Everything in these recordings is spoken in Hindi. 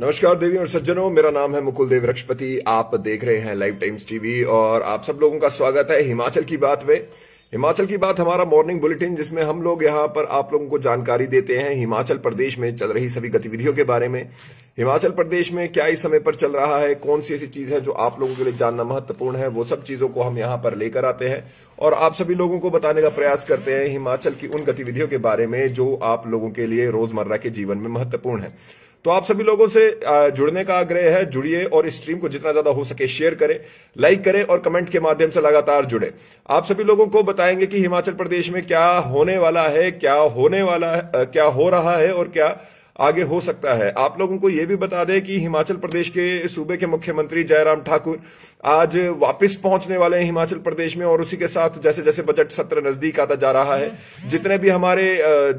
नमस्कार देवी और सज्जनों मेरा नाम है मुकुल देव रक्षपति आप देख रहे हैं लाइव टाइम्स टीवी और आप सब लोगों का स्वागत है हिमाचल की बात में हिमाचल की बात हमारा मॉर्निंग बुलेटिन जिसमें हम लोग यहाँ पर आप लोगों को जानकारी देते हैं हिमाचल प्रदेश में चल रही सभी गतिविधियों के बारे में हिमाचल प्रदेश में क्या इस समय पर चल रहा है कौन सी ऐसी चीज है जो आप लोगों के लिए जानना महत्वपूर्ण है वो सब चीजों को हम यहाँ पर लेकर आते हैं और आप सभी लोगों को बताने का प्रयास करते हैं हिमाचल की उन गतिविधियों के बारे में जो आप लोगों के लिए रोजमर्रा के जीवन में महत्वपूर्ण है तो आप सभी लोगों से जुड़ने का आग्रह है जुड़िए और इस स्ट्रीम को जितना ज्यादा हो सके शेयर करें लाइक करें और कमेंट के माध्यम से लगातार जुड़े आप सभी लोगों को बताएंगे कि हिमाचल प्रदेश में क्या होने वाला है क्या होने वाला है क्या हो रहा है और क्या आगे हो सकता है आप लोगों को यह भी बता दें कि हिमाचल प्रदेश के सूबे के मुख्यमंत्री जयराम ठाकुर आज वापस पहुंचने वाले हैं हिमाचल प्रदेश में और उसी के साथ जैसे जैसे बजट सत्र नजदीक आता जा रहा है जितने भी हमारे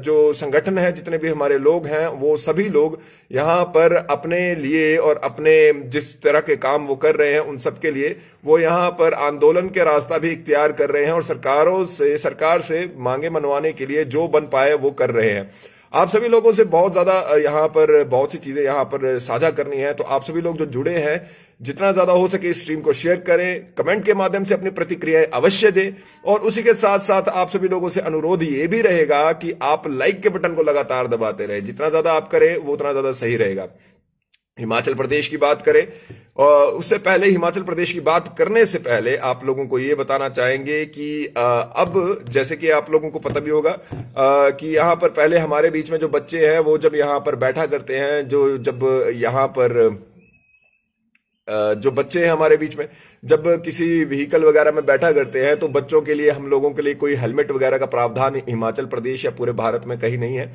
जो संगठन है जितने भी हमारे लोग हैं वो सभी लोग यहां पर अपने लिए और अपने जिस तरह के काम वो कर रहे हैं उन सबके लिए वो यहां पर आंदोलन के रास्ता भी इख्तियार कर रहे हैं और सरकारों से सरकार से मांगे मनवाने के लिए जो बन पाए वो कर रहे हैं आप सभी लोगों से बहुत ज्यादा यहाँ पर बहुत सी चीजें यहाँ पर साझा करनी है तो आप सभी लोग जो जुड़े हैं जितना ज्यादा हो सके इस स्ट्रीम को शेयर करें कमेंट के माध्यम से अपनी प्रतिक्रियाएं अवश्य दें और उसी के साथ साथ आप सभी लोगों से अनुरोध ये भी रहेगा कि आप लाइक के बटन को लगातार दबाते रहे जितना ज्यादा आप करें वो उतना ज्यादा सही रहेगा हिमाचल प्रदेश की बात करें और उससे पहले हिमाचल प्रदेश की बात करने से पहले आप लोगों को ये बताना चाहेंगे कि अब जैसे कि आप लोगों को पता भी होगा कि यहाँ पर पहले हमारे बीच में जो बच्चे हैं वो जब यहाँ पर बैठा करते हैं जो जब यहाँ पर जो बच्चे हैं हमारे बीच में जब किसी व्हीकल वगैरह में बैठा करते हैं तो बच्चों के लिए हम लोगों के लिए कोई हेलमेट वगैरह का प्रावधान हिमाचल प्रदेश या पूरे भारत में कहीं नहीं है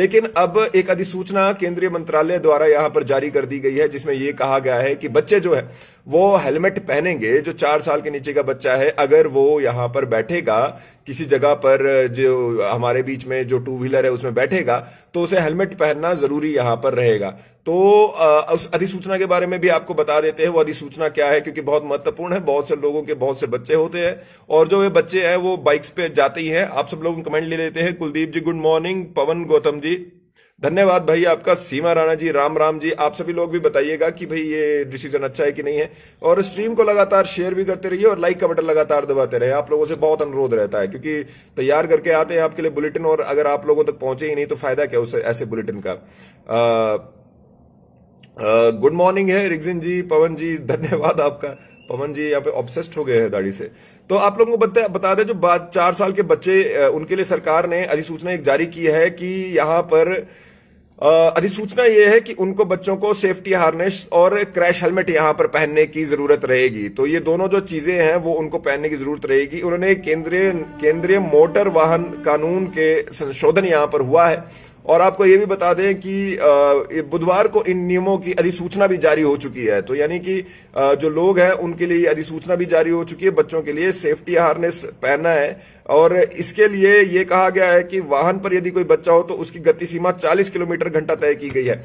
लेकिन अब एक अधिसूचना केंद्रीय मंत्रालय द्वारा यहां पर जारी कर दी गई है जिसमें यह कहा गया है कि बच्चे जो है वो हेलमेट पहनेंगे जो चार साल के नीचे का बच्चा है अगर वो यहां पर बैठेगा किसी जगह पर जो हमारे बीच में जो टू व्हीलर है उसमें बैठेगा तो उसे हेलमेट पहनना जरूरी यहां पर रहेगा तो उस अधिसूचना के बारे में भी आपको बता देते हैं वो अधिसूचना क्या है क्योंकि बहुत महत्वपूर्ण है बहुत से लोगों के बहुत से बच्चे होते हैं और जो ये बच्चे हैं वो बाइक्स पे जाते ही हैं आप सब लोग कमेंट ले लेते हैं कुलदीप जी गुड मॉर्निंग पवन गौतम जी धन्यवाद भाई आपका सीमा राणा जी राम राम जी आप सभी लोग भी बताइएगा कि भाई ये डिसीजन अच्छा है कि नहीं है और स्ट्रीम को लगातार शेयर भी करते रहिए और लाइक का बटन लगातार दबाते रहे आप लोगों से बहुत अनुरोध रहता है क्योंकि तैयार करके आते हैं आपके लिए बुलेटिन और अगर आप लोगों तक पहुंचे ही नहीं तो फायदा क्या उस ऐसे बुलेटिन का गुड मॉर्निंग है रिगजिन जी पवन जी धन्यवाद आपका पवन जी यहाँ पे ऑब्सेस्ड हो गए हैं दाढ़ी से तो आप लोगों को बता बता दें जो चार साल के बच्चे उनके लिए सरकार ने अधिसूचना एक जारी की है कि यहाँ पर अधिसूचना यह है कि उनको बच्चों को सेफ्टी हार्नेस और क्रैश हेलमेट यहां पर पहनने की जरूरत रहेगी तो ये दोनों जो चीजें हैं वो उनको पहनने की जरूरत रहेगी उन्होंने केंद्रीय केंद्रीय मोटर वाहन कानून के संशोधन यहां पर हुआ है और आपको ये भी बता दें कि बुधवार को इन नियमों की अधिसूचना भी जारी हो चुकी है तो यानी कि जो लोग हैं उनके लिए अधिसूचना भी जारी हो चुकी है बच्चों के लिए सेफ्टी हार्नेस पहनना है और इसके लिए ये कहा गया है कि वाहन पर यदि कोई बच्चा हो तो उसकी गति सीमा 40 किलोमीटर घंटा तय की गई है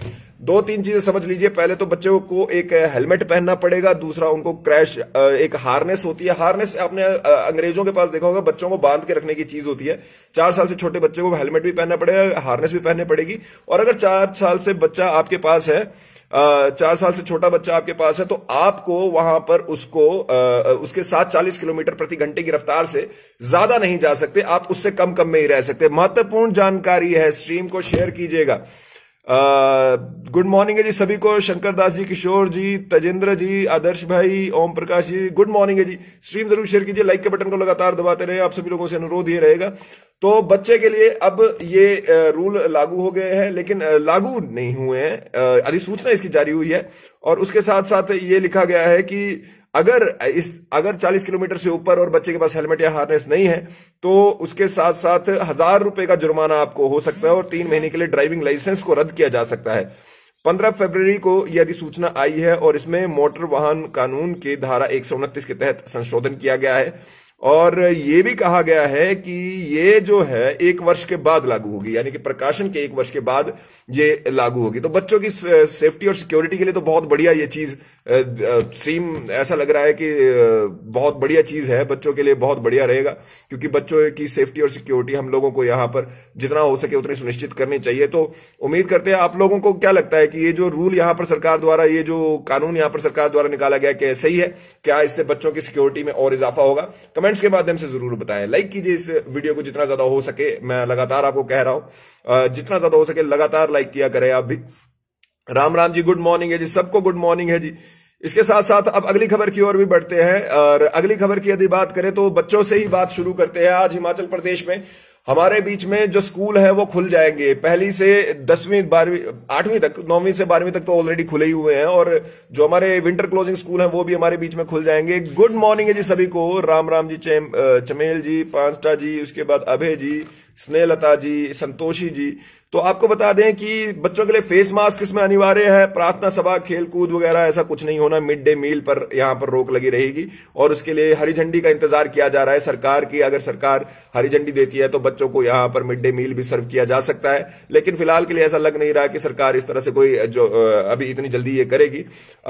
दो तीन चीजें समझ लीजिए पहले तो बच्चों को एक हेलमेट पहनना पड़ेगा दूसरा उनको क्रैश एक हार्नेस होती है हार्नेस आपने अंग्रेजों के पास देखा होगा बच्चों को बांध के रखने की चीज होती है चार साल से छोटे बच्चों को हेलमेट भी पहनना पड़ेगा हार्नेस भी पहननी पड़ेगी और अगर चार साल से बच्चा आपके पास है चार साल से छोटा बच्चा आपके पास है तो आपको वहां पर उसको उसके साथ चालीस किलोमीटर प्रति घंटे की रफ्तार से ज्यादा नहीं जा सकते आप उससे कम कम में ही रह सकते महत्वपूर्ण जानकारी है स्ट्रीम को शेयर कीजिएगा गुड मॉर्निंग है जी सभी को शंकर दास जी किशोर जी तजेंद्र जी आदर्श भाई ओम प्रकाश जी गुड मॉर्निंग है जी स्ट्रीम जरूर शेयर कीजिए लाइक के बटन को लगातार दबाते रहे आप सभी लोगों से अनुरोध ये रहेगा तो बच्चे के लिए अब ये रूल लागू हो गए हैं लेकिन लागू नहीं हुए हैं अधिसूचना इसकी जारी हुई है और उसके साथ साथ ये लिखा गया है कि अगर इस अगर 40 किलोमीटर से ऊपर और बच्चे के पास हेलमेट या हार्नेस नहीं है तो उसके साथ साथ हजार रुपए का जुर्माना आपको हो सकता है और तीन महीने के लिए ड्राइविंग लाइसेंस को रद्द किया जा सकता है 15 फरवरी को यह अधिसूचना आई है और इसमें मोटर वाहन कानून के धारा एक के तहत संशोधन किया गया है और ये भी कहा गया है कि ये जो है एक वर्ष के बाद लागू होगी यानी कि प्रकाशन के एक वर्ष के बाद ये लागू होगी तो बच्चों की सेफ्टी और सिक्योरिटी के लिए तो बहुत बढ़िया ये चीज सीम ऐसा लग रहा है कि बहुत बढ़िया चीज है बच्चों के लिए बहुत बढ़िया रहेगा क्योंकि बच्चों की सेफ्टी और सिक्योरिटी हम लोगों को यहाँ पर जितना हो सके उतनी सुनिश्चित करनी चाहिए तो उम्मीद करते हैं आप लोगों को क्या लगता है कि ये जो रूल यहाँ पर सरकार द्वारा ये जो कानून यहाँ पर सरकार द्वारा निकाला गया क्या सही है क्या इससे बच्चों की सिक्योरिटी में और इजाफा होगा कमेंट्स के माध्यम से जरूर बताएं लाइक कीजिए इस वीडियो को जितना ज्यादा हो सके मैं लगातार आपको कह रहा हूं जितना ज्यादा हो सके लगातार लाइक किया करें आप भी राम राम जी गुड मॉर्निंग है जी सबको गुड मॉर्निंग है जी इसके साथ साथ अब अगली खबर की ओर भी बढ़ते हैं और अगली खबर की यदि बात करें तो बच्चों से ही बात शुरू करते हैं आज हिमाचल प्रदेश में हमारे बीच में जो स्कूल है वो खुल जाएंगे पहली से दसवीं बारहवीं आठवीं तक नौवीं से बारहवीं तक तो ऑलरेडी खुले ही हुए हैं और जो हमारे विंटर क्लोजिंग स्कूल है वो भी हमारे बीच में खुल जाएंगे गुड मॉर्निंग है जी सभी को राम राम जी चेम चमेल जी पांचटा जी उसके बाद अभय जी स्नेहलता जी संतोषी जी तो आपको बता दें कि बच्चों के लिए फेस मास्क इसमें अनिवार्य है प्रार्थना सभा खेल कूद वगैरह ऐसा कुछ नहीं होना मिड डे मील पर यहां पर रोक लगी रहेगी और उसके लिए हरी झंडी का इंतजार किया जा रहा है सरकार की अगर सरकार हरी झंडी देती है तो बच्चों को यहां पर मिड डे मील भी सर्व किया जा सकता है लेकिन फिलहाल के लिए ऐसा लग नहीं रहा कि सरकार इस तरह से कोई जो अभी इतनी जल्दी ये करेगी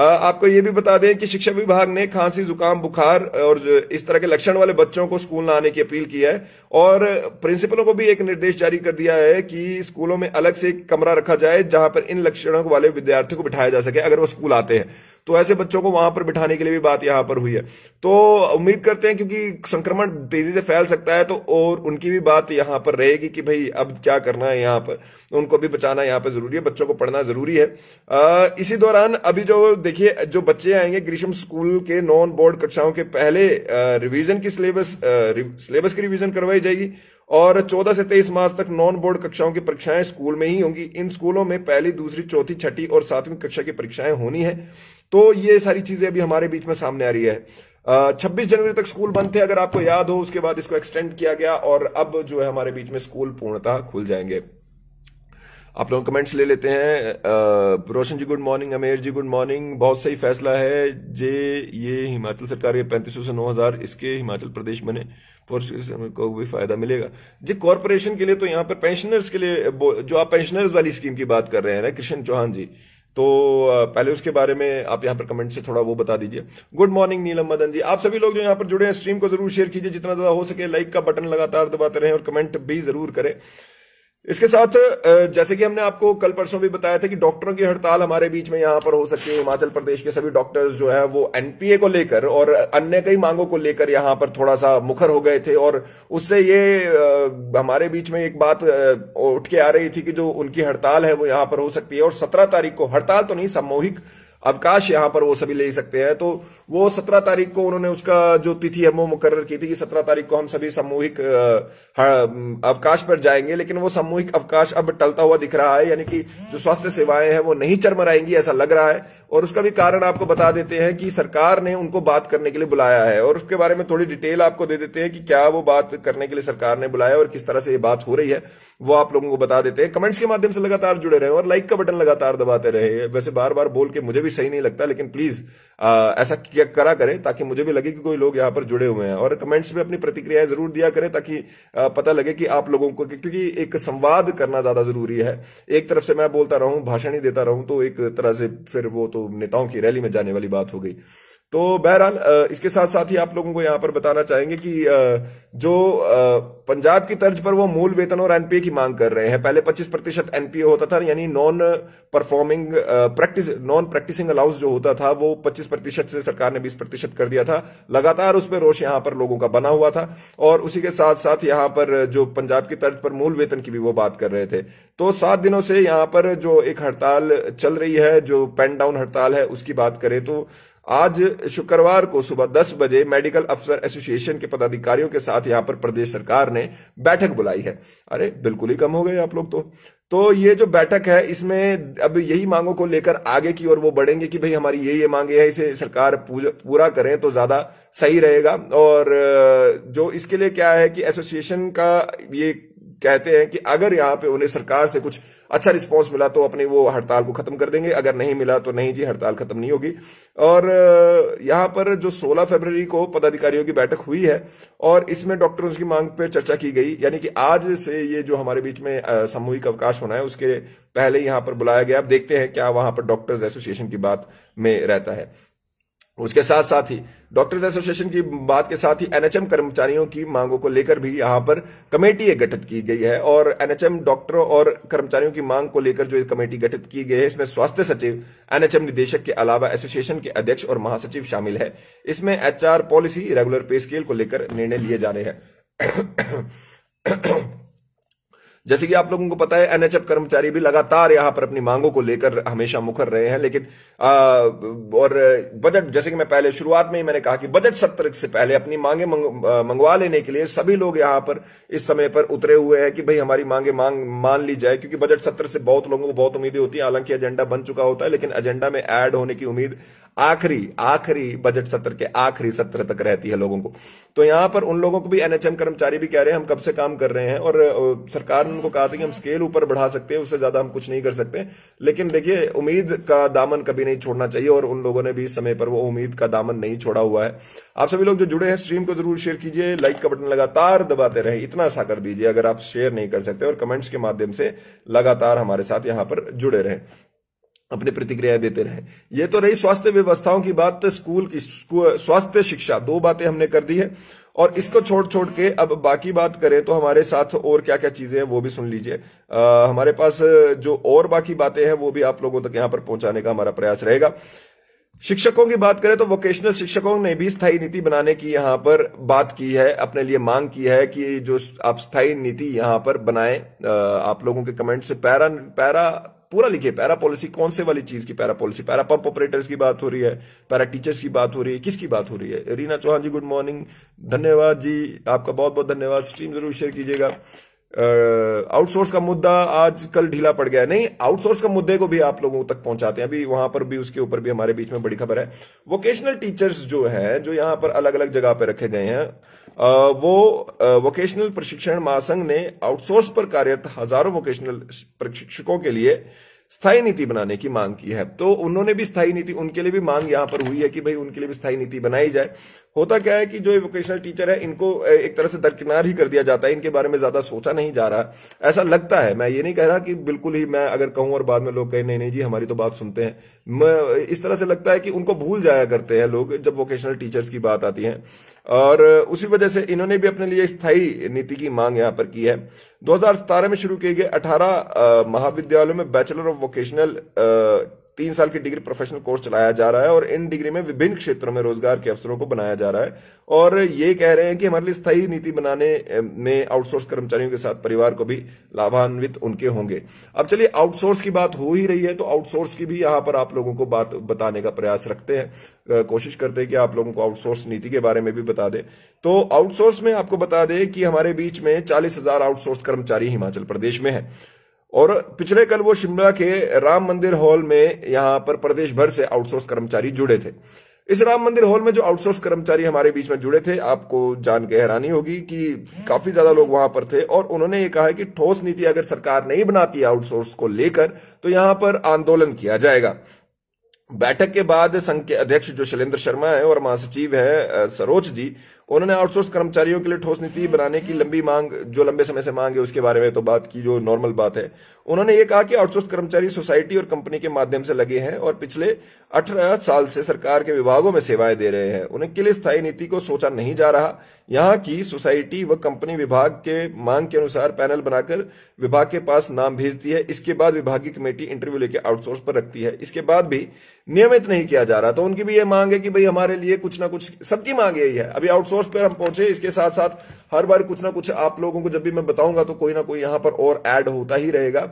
आपको ये भी बता दें कि शिक्षा विभाग ने खांसी जुकाम बुखार और इस तरह के लक्षण वाले बच्चों को स्कूल न आने की अपील की है और प्रिंसिपलों को भी एक निर्देश जारी कर दिया है कि स्कूल स्कूलों में अलग से एक कमरा रखा जाए जहां पर इन लक्षणों वाले विद्यार्थियों को बिठाया जा सके अगर वो स्कूल आते हैं तो ऐसे बच्चों को वहां पर बिठाने के लिए भी बात यहां पर हुई है तो उम्मीद करते हैं क्योंकि संक्रमण तेजी से फैल सकता है तो और उनकी भी बात यहां पर रहेगी कि भाई अब क्या करना है यहां पर उनको भी बचाना यहां पर जरूरी है बच्चों को पढ़ना जरूरी है आ, इसी दौरान अभी जो देखिए जो बच्चे आएंगे ग्रीष्म स्कूल के नॉन बोर्ड कक्षाओं के पहले रिविजन की सिलेबस सिलेबस की रिविजन करवाई जाएगी और 14 से 23 मार्च तक नॉन बोर्ड कक्षाओं की परीक्षाएं स्कूल में ही होंगी इन स्कूलों में पहली दूसरी चौथी छठी और सातवीं कक्षा की परीक्षाएं होनी है तो ये सारी चीजें अभी हमारे बीच में सामने आ रही है छब्बीस जनवरी तक स्कूल बंद थे अगर आपको याद हो उसके बाद इसको एक्सटेंड किया गया और अब जो है हमारे बीच में स्कूल पूर्णतः खुल जाएंगे आप लोग कमेंट्स ले लेते हैं Roshan ji good morning Amer ji good morning बहुत सही फैसला है जे ये हिमाचल सरकार के पैंतीस सौ से नौ हजार इसके हिमाचल प्रदेश बने और को भी फायदा मिलेगा जी कॉरपोरेशन के लिए तो यहाँ पर पेंशनर्स के लिए जो आप पेंशनर्स वाली स्कीम की बात कर रहे हैं ना कृष्ण चौहान जी तो पहले उसके बारे में आप यहां पर कमेंट से थोड़ा वो बता दीजिए गुड मॉर्निंग नीलम मदन जी आप सभी लोग जो यहां पर जुड़े हैं स्ट्रीम को जरूर शेयर कीजिए जितना ज्यादा हो सके लाइक का बटन लगातार दबाते रहें और कमेंट भी जरूर करें इसके साथ जैसे कि हमने आपको कल परसों भी बताया था कि डॉक्टरों की हड़ताल हमारे बीच में यहां पर हो सकती है हिमाचल प्रदेश के सभी डॉक्टर्स जो है वो एनपीए को लेकर और अन्य कई मांगों को लेकर यहां पर थोड़ा सा मुखर हो गए थे और उससे ये हमारे बीच में एक बात उठ के आ रही थी कि जो उनकी हड़ताल है वो यहां पर हो सकती है और सत्रह तारीख को हड़ताल तो नहीं सामूहिक अवकाश यहां पर वो सभी ले सकते हैं तो वो सत्रह तारीख को उन्होंने उसका जो तिथि है वो मुकर्र की थी कि सत्रह तारीख को हम सभी सामूहिक अवकाश पर जाएंगे लेकिन वो सामूहिक अवकाश अब टलता हुआ दिख रहा है यानी कि जो स्वास्थ्य सेवाएं हैं वो नहीं चरमराएंगी ऐसा लग रहा है और उसका भी कारण आपको बता देते हैं कि सरकार ने उनको बात करने के लिए बुलाया है और उसके बारे में थोड़ी डिटेल आपको दे देते हैं कि क्या वो बात करने के लिए सरकार ने बुलाया और किस तरह से ये बात हो रही है वो आप लोगों को बता देते हैं कमेंट्स के माध्यम से लगातार जुड़े रहे और लाइक का बटन लगातार दबाते रहे वैसे बार बार बोल के मुझे भी सही नहीं लगता लेकिन प्लीज आ, ऐसा किया करा करें ताकि मुझे भी लगे कि कोई लोग यहां पर जुड़े हुए हैं और कमेंट्स में अपनी प्रतिक्रियाएं जरूर दिया करें ताकि आ, पता लगे कि आप लोगों को क्योंकि एक संवाद करना ज्यादा जरूरी है एक तरफ से मैं बोलता रहूं भाषण ही देता रहूं तो एक तरह से फिर वो तो नेताओं की रैली में जाने वाली बात हो गई तो बहरहाल इसके साथ साथ ही आप लोगों को यहां पर बताना चाहेंगे कि जो पंजाब की तर्ज पर वो मूल वेतन और एनपीए की मांग कर रहे हैं पहले 25 प्रतिशत एनपीए होता था यानी non performing practice non practicing allowance जो होता था वो 25 प्रतिशत से सरकार ने 20 प्रतिशत कर दिया था लगातार उस पर रोष यहां पर लोगों का बना हुआ था और उसी के साथ साथ यहां पर जो पंजाब की तर्ज पर मूल वेतन की भी वो बात कर रहे थे तो सात दिनों से यहां पर जो एक हड़ताल चल रही है जो पेन डाउन हड़ताल है उसकी बात करें तो आज शुक्रवार को सुबह 10 बजे मेडिकल अफसर एसोसिएशन के पदाधिकारियों के साथ यहां पर प्रदेश सरकार ने बैठक बुलाई है अरे बिल्कुल ही कम हो गए आप लोग तो तो ये जो बैठक है इसमें अब यही मांगों को लेकर आगे की ओर वो बढ़ेंगे कि भाई हमारी ये ये मांगे है इसे सरकार पूरा करें तो ज्यादा सही रहेगा और जो इसके लिए क्या है कि एसोसिएशन का ये कहते हैं कि अगर यहाँ पे उन्हें सरकार से कुछ अच्छा रिस्पांस मिला तो अपनी वो हड़ताल को खत्म कर देंगे अगर नहीं मिला तो नहीं जी हड़ताल खत्म नहीं होगी और यहां पर जो 16 फरवरी को पदाधिकारियों की बैठक हुई है और इसमें डॉक्टरों की मांग पर चर्चा की गई यानी कि आज से ये जो हमारे बीच में सामूहिक अवकाश होना है उसके पहले यहां पर बुलाया गया अब देखते हैं क्या वहां पर डॉक्टर्स एसोसिएशन की बात में रहता है उसके साथ साथ ही डॉक्टर्स एसोसिएशन की बात के साथ ही एनएचएम कर्मचारियों की मांगों को लेकर भी यहां पर कमेटी गठित की गई है और एनएचएम डॉक्टरों और कर्मचारियों की मांग को लेकर जो कमेटी गठित की गई है इसमें स्वास्थ्य सचिव एनएचएम निदेशक के अलावा एसोसिएशन के अध्यक्ष और महासचिव शामिल है इसमें HR policy regular pay scale को लेकर निर्णय लिए जा रहे हैं जैसे कि आप लोगों को पता है एनएचएफ कर्मचारी भी लगातार यहां पर अपनी मांगों को लेकर हमेशा मुखर रहे हैं लेकिन आ, और बजट जैसे कि मैं पहले शुरुआत में ही मैंने कहा कि बजट सत्र से पहले अपनी मांगे मंग, मंगवा लेने के लिए सभी लोग यहां पर इस समय पर उतरे हुए हैं कि भाई हमारी मांगे मांग मान ली जाए क्योंकि बजट सत्र से बहुत लोगों को बहुत उम्मीदें होती है हालांकि एजेंडा बन चुका होता है लेकिन एजेंडा में एड होने की उम्मीद आखिरी आखिरी बजट सत्र के आखिरी सत्र तक रहती है लोगों को तो यहां पर उन लोगों को भी एनएचएम कर्मचारी भी कह रहे हैं हम कब से काम कर रहे हैं और सरकार ने उनको कहा था कि हम स्केल ऊपर बढ़ा सकते हैं उससे ज्यादा हम कुछ नहीं कर सकते लेकिन देखिए उम्मीद का दामन कभी नहीं छोड़ना चाहिए और उन लोगों ने भी समय पर वो उम्मीद का दामन नहीं छोड़ा हुआ है आप सभी लोग जो जुड़े हैं स्ट्रीम को जरूर शेयर कीजिए लाइक का बटन लगातार दबाते रहे इतना सा कर दीजिए अगर आप शेयर नहीं कर सकते और कमेंट्स के माध्यम से लगातार हमारे साथ यहां पर जुड़े रहे अपनी प्रतिक्रिया देते रहे ये तो रही स्वास्थ्य व्यवस्थाओं की बात तो स्कूल की स्वास्थ्य शिक्षा दो बातें हमने कर दी है और इसको छोड़ छोड़ के अब बाकी बात करें तो हमारे साथ और क्या क्या चीजें हैं वो भी सुन लीजिए हमारे पास जो और बाकी बातें हैं वो भी आप लोगों तक यहाँ पर पहुंचाने का हमारा प्रयास रहेगा शिक्षकों की बात करें तो वोकेशनल शिक्षकों ने भी स्थायी नीति बनाने की यहां पर बात की है अपने लिए मांग की है कि जो आप स्थायी नीति यहां पर बनाएं आप लोगों के कमेंट से पैरा पैरा पूरा लिखिए पैरा पॉलिसी कौन से वाली चीज की para policy para pump operators की बात हो रही है पैरा टीचर्स की बात हो रही है किसकी बात हो रही है रीना चौहान जी गुड मॉर्निंग धन्यवाद जी आपका बहुत बहुत धन्यवाद स्ट्रीम जरूर शेयर कीजिएगा आउटसोर्स का मुद्दा आज कल ढीला पड़ गया नहीं आउटसोर्स का मुद्दे को भी आप लोगों तक पहुंचाते हैं अभी वहां पर भी उसके ऊपर भी हमारे बीच में बड़ी खबर है वोकेशनल टीचर्स जो हैं जो यहां पर अलग अलग जगह पर रखे गए हैं वो वोकेशनल प्रशिक्षण महासंघ ने आउटसोर्स पर कार्यरत हजारों वोकेशनल प्रशिक्षकों के लिए स्थायी नीति बनाने की मांग की है तो उन्होंने भी स्थायी नीति उनके लिए भी मांग यहां पर हुई है कि भाई उनके लिए भी स्थायी नीति बनाई जाए होता क्या है कि जो वोकेशनल टीचर है इनको एक तरह से दरकिनार ही कर दिया जाता है इनके बारे में ज्यादा सोचा नहीं जा रहा ऐसा लगता है मैं ये नहीं कह रहा कि बिल्कुल ही मैं अगर कहूं और बाद में लोग कहें नहीं नहीं जी हमारी तो बात सुनते हैं मैं इस तरह से लगता है कि उनको भूल जाया करते हैं लोग जब वोकेशनल टीचर्स की बात आती है और उसी वजह से इन्होंने भी अपने लिए स्थायी नीति की मांग यहां पर की है दो में शुरू किए गए अठारह महाविद्यालयों में बैचलर ऑफ वोकेशनल तीन साल की डिग्री प्रोफेशनल कोर्स चलाया जा रहा है और इन डिग्री में विभिन्न क्षेत्रों में रोजगार के अवसरों को बनाया जा रहा है और ये कह रहे हैं कि हमारे लिए स्थायी नीति बनाने में आउटसोर्स कर्मचारियों के साथ परिवार को भी लाभान्वित उनके होंगे अब चलिए आउटसोर्स की बात हो ही रही है तो आउटसोर्स की भी यहां पर आप लोगों को बात बताने का प्रयास रखते हैं कोशिश करते हैं कि आप लोगों को आउटसोर्स नीति के बारे में भी बता दें तो आउटसोर्स में आपको बता दें कि हमारे बीच में चालीस आउटसोर्स कर्मचारी हिमाचल प्रदेश में है और पिछले कल वो शिमला के राम मंदिर हॉल में यहां पर प्रदेश भर से आउटसोर्स कर्मचारी जुड़े थे इस राम मंदिर हॉल में जो आउटसोर्स कर्मचारी हमारे बीच में जुड़े थे आपको जान के हैरानी होगी कि काफी ज्यादा लोग वहां पर थे और उन्होंने ये कहा है कि ठोस नीति अगर सरकार नहीं बनाती आउटसोर्स को लेकर तो यहां पर आंदोलन किया जाएगा बैठक के बाद संघ के अध्यक्ष जो शैलेन्द्र शर्मा है और महासचिव है सरोज जी उन्होंने आउटसोर्स कर्मचारियों के लिए ठोस नीति बनाने की लंबी मांग जो लंबे समय से मांग है उसके बारे में तो बात की जो नॉर्मल बात है उन्होंने ये कहा कि आउटसोर्स कर्मचारी सोसाइटी और कंपनी के माध्यम से लगे हैं और पिछले अठारह साल से सरकार के विभागों में सेवाएं दे रहे हैं उन्हें लिए स्थायी नीति को सोचा नहीं जा रहा यहाँ की सोसाइटी व कंपनी विभाग के मांग के अनुसार पैनल बनाकर विभाग के पास नाम भेजती है इसके बाद विभागीय कमेटी इंटरव्यू लेकर आउटसोर्स पर रखती है इसके बाद भी नियमित नहीं किया जा रहा तो उनकी भी ये मांग है कि भाई हमारे लिए कुछ ना कुछ सबकी मांग यही है अभी आउटसोर्स पर हम पहुंचे इसके साथ साथ हर बार कुछ ना कुछ आप लोगों को जब भी मैं बताऊंगा तो कोई ना कोई यहां पर और एड होता ही रहेगा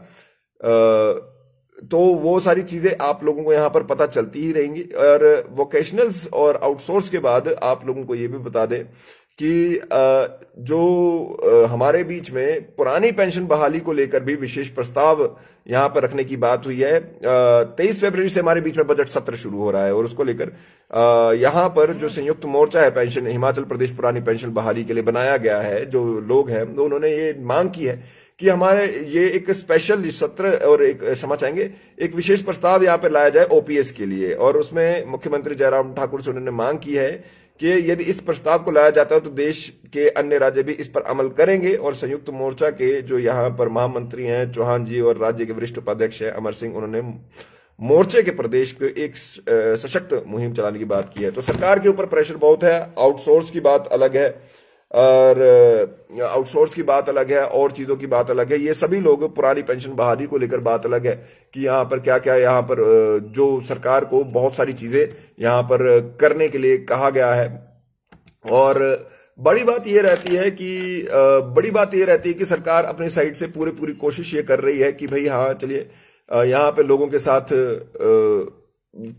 तो वो सारी चीजें आप लोगों को यहां पर पता चलती ही रहेंगी और वोकेशनल्स और आउटसोर्स के बाद आप लोगों को ये भी बता दें कि जो हमारे बीच में पुरानी पेंशन बहाली को लेकर भी विशेष प्रस्ताव यहां पर रखने की बात हुई है तेईस फरवरी से हमारे बीच में बजट सत्र शुरू हो रहा है और उसको लेकर यहां पर जो संयुक्त मोर्चा है पेंशन हिमाचल प्रदेश पुरानी पेंशन बहाली के लिए बनाया गया है जो लोग हैं तो उन्होंने ये मांग की है कि हमारे ये एक स्पेशल सत्र और एक क्षमा चाहेंगे एक विशेष प्रस्ताव यहां पर लाया जाए ओपीएस के लिए और उसमें मुख्यमंत्री जयराम ठाकुर से उन्होंने मांग की है कि यदि इस प्रस्ताव को लाया जाता है तो देश के अन्य राज्य भी इस पर अमल करेंगे और संयुक्त मोर्चा के जो यहाँ पर महामंत्री हैं चौहान जी और राज्य के वरिष्ठ उपाध्यक्ष हैं अमर सिंह उन्होंने मोर्चे के प्रदेश को एक सशक्त मुहिम चलाने की बात की है तो सरकार के ऊपर प्रेशर बहुत है आउटसोर्स की बात अलग है और आउटसोर्स की बात अलग है और चीज़ों की बात अलग है ये सभी लोग पुरानी पेंशन बहाली को लेकर बात अलग है कि यहाँ पर क्या क्या यहाँ पर जो सरकार को बहुत सारी चीज़ें यहाँ पर करने के लिए कहा गया है और बड़ी बात यह रहती है कि बड़ी बात यह रहती है कि सरकार अपनी साइड से पूरी पूरी कोशिश ये कर रही है कि भाई हाँ चलिए यहाँ पे लोगों के साथ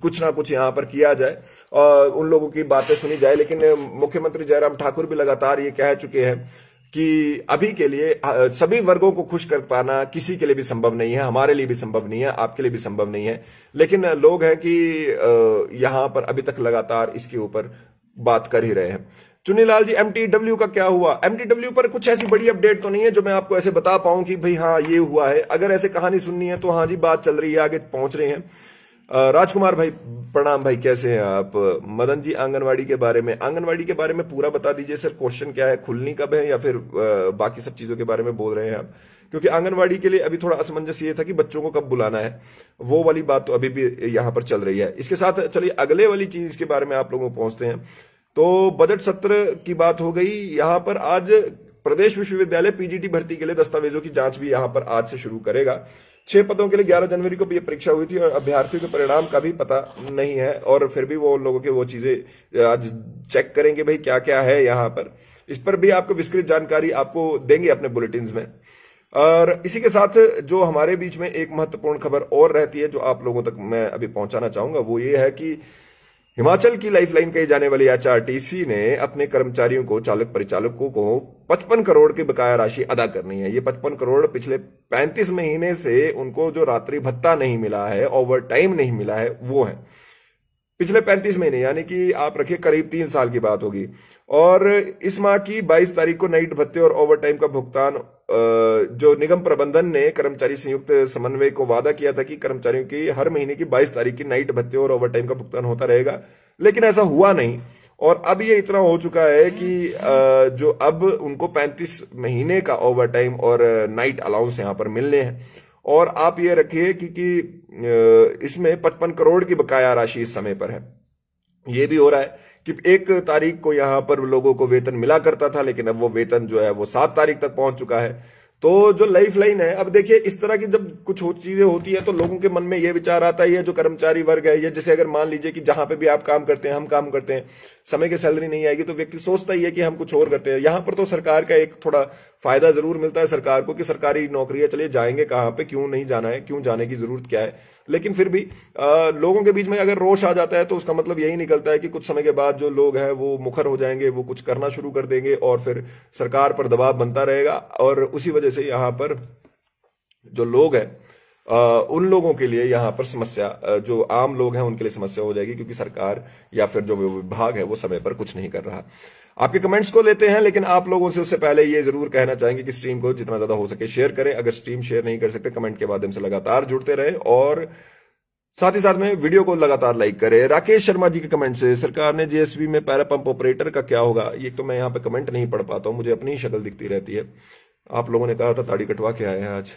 कुछ ना कुछ यहाँ पर किया जाए और उन लोगों की बातें सुनी जाए लेकिन मुख्यमंत्री जयराम ठाकुर भी लगातार ये कह चुके हैं कि अभी के लिए सभी वर्गों को खुश कर पाना किसी के लिए भी संभव नहीं है हमारे लिए भी संभव नहीं है आपके लिए भी संभव नहीं है लेकिन लोग हैं कि यहां पर अभी तक लगातार इसके ऊपर बात कर ही रहे हैं चुनीलाल जी एमटीडब्ल्यू का क्या हुआ एमटीडब्ल्यू पर कुछ ऐसी बड़ी अपडेट तो नहीं है जो मैं आपको ऐसे बता पाऊं कि भाई हाँ ये हुआ है अगर ऐसे कहानी सुननी है तो हाँ जी बात चल रही है आगे पहुंच रहे हैं राजकुमार भाई प्रणाम भाई कैसे हैं आप मदन जी आंगनवाड़ी के बारे में आंगनवाड़ी के बारे में पूरा बता दीजिए सर क्वेश्चन क्या है खुलनी कब है या फिर बाकी सब चीजों के बारे में बोल रहे हैं आप क्योंकि आंगनवाड़ी के लिए अभी थोड़ा असमंजस ये था कि बच्चों को कब बुलाना है वो वाली बात तो अभी भी यहां पर चल रही है इसके साथ चलिए अगले वाली चीज के बारे में आप लोगों को पहुंचते हैं तो बजट सत्र की बात हो गई यहां पर आज प्रदेश विश्वविद्यालय पीजीटी भर्ती के लिए दस्तावेजों की जांच भी यहां पर आज से शुरू करेगा छह पदों के लिए 11 जनवरी को भी ये परीक्षा हुई थी और अभ्यर्थियों के परिणाम का भी पता नहीं है और फिर भी वो लोगों के वो चीजें आज चेक करेंगे भाई क्या क्या है यहां पर इस पर भी आपको विस्तृत जानकारी आपको देंगे अपने बुलेटिन में और इसी के साथ जो हमारे बीच में एक महत्वपूर्ण खबर और रहती है जो आप लोगों तक मैं अभी पहुंचाना चाहूंगा वो ये है कि हिमाचल की लाइफलाइन कही जाने वाली एचआरटीसी ने अपने कर्मचारियों को चालक परिचालकों को 55 करोड़ की बकाया राशि अदा करनी है ये 55 करोड़ पिछले 35 महीने से उनको जो रात्रि भत्ता नहीं मिला है ओवर टाइम नहीं मिला है वो है पिछले 35 महीने यानी कि आप रखिए करीब तीन साल की बात होगी और इस माह की 22 तारीख को नाइट भत्ते और ओवरटाइम का भुगतान जो निगम प्रबंधन ने कर्मचारी संयुक्त समन्वय को वादा किया था कि कर्मचारियों की हर महीने की 22 तारीख की नाइट भत्ते और ओवरटाइम का भुगतान होता रहेगा लेकिन ऐसा हुआ नहीं और अब ये इतना हो चुका है कि जो अब उनको पैंतीस महीने का ओवर और नाइट अलाउंस यहां पर मिलने हैं और आप ये रखिए कि, कि इसमें पचपन करोड़ की बकाया राशि इस समय पर है ये भी हो रहा है कि एक तारीख को यहां पर लोगों को वेतन मिला करता था लेकिन अब वो वेतन जो है वो सात तारीख तक पहुंच चुका है तो जो लाइफ लाइन है अब देखिए इस तरह की जब कुछ हो, चीजें होती है तो लोगों के मन में ये विचार आता है जो कर्मचारी वर्ग है या जैसे अगर मान लीजिए कि जहां पे भी आप काम करते हैं हम काम करते हैं समय की सैलरी नहीं आएगी तो व्यक्ति सोचता ही है कि हम कुछ और करते हैं यहां पर तो सरकार का एक थोड़ा फायदा जरूर मिलता है सरकार को कि सरकारी नौकरी है चलिए जाएंगे कहां पे क्यों नहीं जाना है क्यों जाने की जरूरत क्या है लेकिन फिर भी आ, लोगों के बीच में अगर रोष आ जाता है तो उसका मतलब यही निकलता है कि कुछ समय के बाद जो लोग हैं वो मुखर हो जाएंगे वो कुछ करना शुरू कर देंगे और फिर सरकार पर दबाव बनता रहेगा और उसी वजह से यहां पर जो लोग हैं उन लोगों के लिए यहां पर समस्या जो आम लोग हैं उनके लिए समस्या हो जाएगी क्योंकि सरकार या फिर जो विभाग है वो समय पर कुछ नहीं कर रहा आपके कमेंट्स को लेते हैं लेकिन आप लोगों से उससे पहले ये जरूर कहना चाहेंगे कि स्ट्रीम को जितना ज्यादा हो सके शेयर करें अगर स्ट्रीम शेयर नहीं कर सकते कमेंट के माध्यम से लगातार जुड़ते रहे और साथ ही साथ में वीडियो को लगातार लाइक करें राकेश शर्मा जी के कमेंट से सरकार ने जीएसवी में पैरा पंप ऑपरेटर का क्या होगा ये तो मैं यहाँ पे कमेंट नहीं पढ़ पाता हूं मुझे अपनी ही शक्ल दिखती रहती है आप लोगों ने कहा था ताड़ी कटवा के आए हैं आज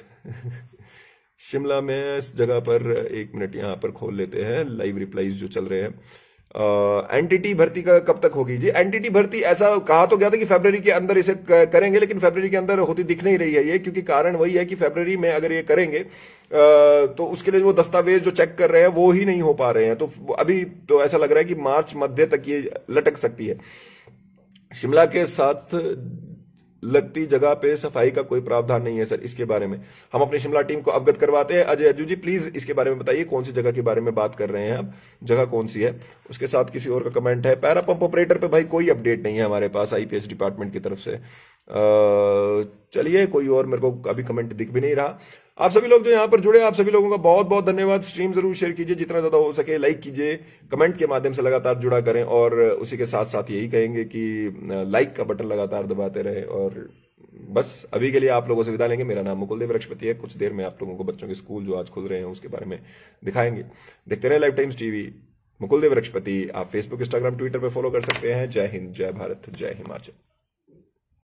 शिमला में इस जगह पर एक मिनट यहाँ पर खोल लेते हैं लाइव रिप्लाईज जो चल रहे हैं एनटीटी भर्ती का कब तक होगी जी एनटीटी भर्ती ऐसा कहा तो गया था कि फेब्रवरी के अंदर इसे करेंगे लेकिन फेब्रवरी के अंदर होती दिख नहीं रही है ये क्योंकि कारण वही है कि फेब्रवरी में अगर ये करेंगे तो उसके लिए वो दस्तावेज जो चेक कर रहे हैं वो ही नहीं हो पा रहे हैं तो अभी तो ऐसा लग रहा है कि मार्च मध्य तक ये लटक सकती है शिमला के साथ लगती जगह पे सफाई का कोई प्रावधान नहीं है सर इसके बारे में हम अपनी शिमला टीम को अवगत करवाते हैं अजय अजू जी प्लीज इसके बारे में बताइए कौन सी जगह के बारे में बात कर रहे हैं आप जगह कौन सी है उसके साथ किसी और का कमेंट है पैरा पंप ऑपरेटर पे भाई कोई अपडेट नहीं है हमारे पास आईपीएस डिपार्टमेंट की तरफ से चलिए कोई और मेरे को अभी कमेंट दिख भी नहीं रहा आप सभी लोग जो यहां पर जुड़े आप सभी लोगों का बहुत बहुत धन्यवाद स्ट्रीम जरूर शेयर कीजिए जितना ज्यादा हो सके लाइक कीजिए कमेंट के माध्यम से लगातार जुड़ा करें और उसी के साथ साथ यही कहेंगे कि लाइक का बटन लगातार दबाते रहे और बस अभी के लिए आप लोगों से विदा लेंगे मेरा नाम मुकुलदेव रक्षपति है कुछ देर में आप लोगों को बच्चों के स्कूल जो आज खुल रहे हैं उसके बारे में दिखाएंगे देखते रहे life times TV Mukuldev Rakshapati आप फेसबुक इंस्टाग्राम ट्विटर पर फॉलो कर सकते हैं जय हिंद जय भारत जय हिमाचल